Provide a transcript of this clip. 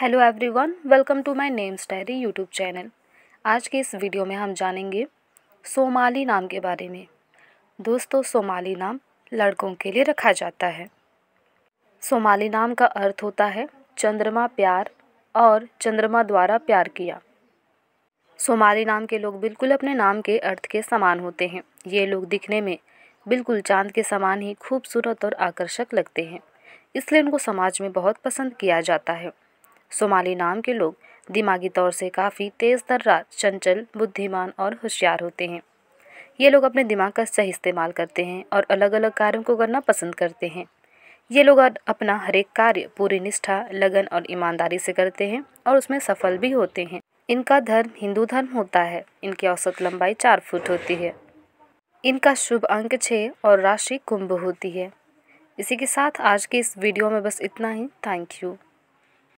hello everyone welcome to my names diary YouTube channel आज के इस वीडियो में हम जानेंगे सोमाली नाम के बारे में दोस्तों सोमाली नाम लड़कों के लिए रखा जाता है सोमाली नाम का अर्थ होता है चंद्रमा प्यार और चंद्रमा द्वारा प्यार किया सोमाली नाम के लोग बिल्कुल अपने नाम के अर्थ के समान होते हैं ये लोग दिखने में बिल्कुल चांद के समान ही खूबसूरत और आकर्षक लगते हैं इसलिए उनको समाज में बहुत पसंद किया जाता है सोमाली नाम के लोग दिमागी तौर से काफ़ी तेज़ तर्रार चंचल बुद्धिमान और होशियार होते हैं ये लोग अपने दिमाग का सही इस्तेमाल करते हैं और अलग अलग कार्यों को करना पसंद करते हैं ये लोग अपना हरेक कार्य पूरी निष्ठा लगन और ईमानदारी से करते हैं और उसमें सफल भी होते हैं इनका धर्म हिंदू धर्म होता है इनकी औसत लंबाई चार फुट होती है इनका शुभ अंक छः और राशि कुंभ होती है इसी के साथ आज के इस वीडियो में बस इतना ही थैंक यू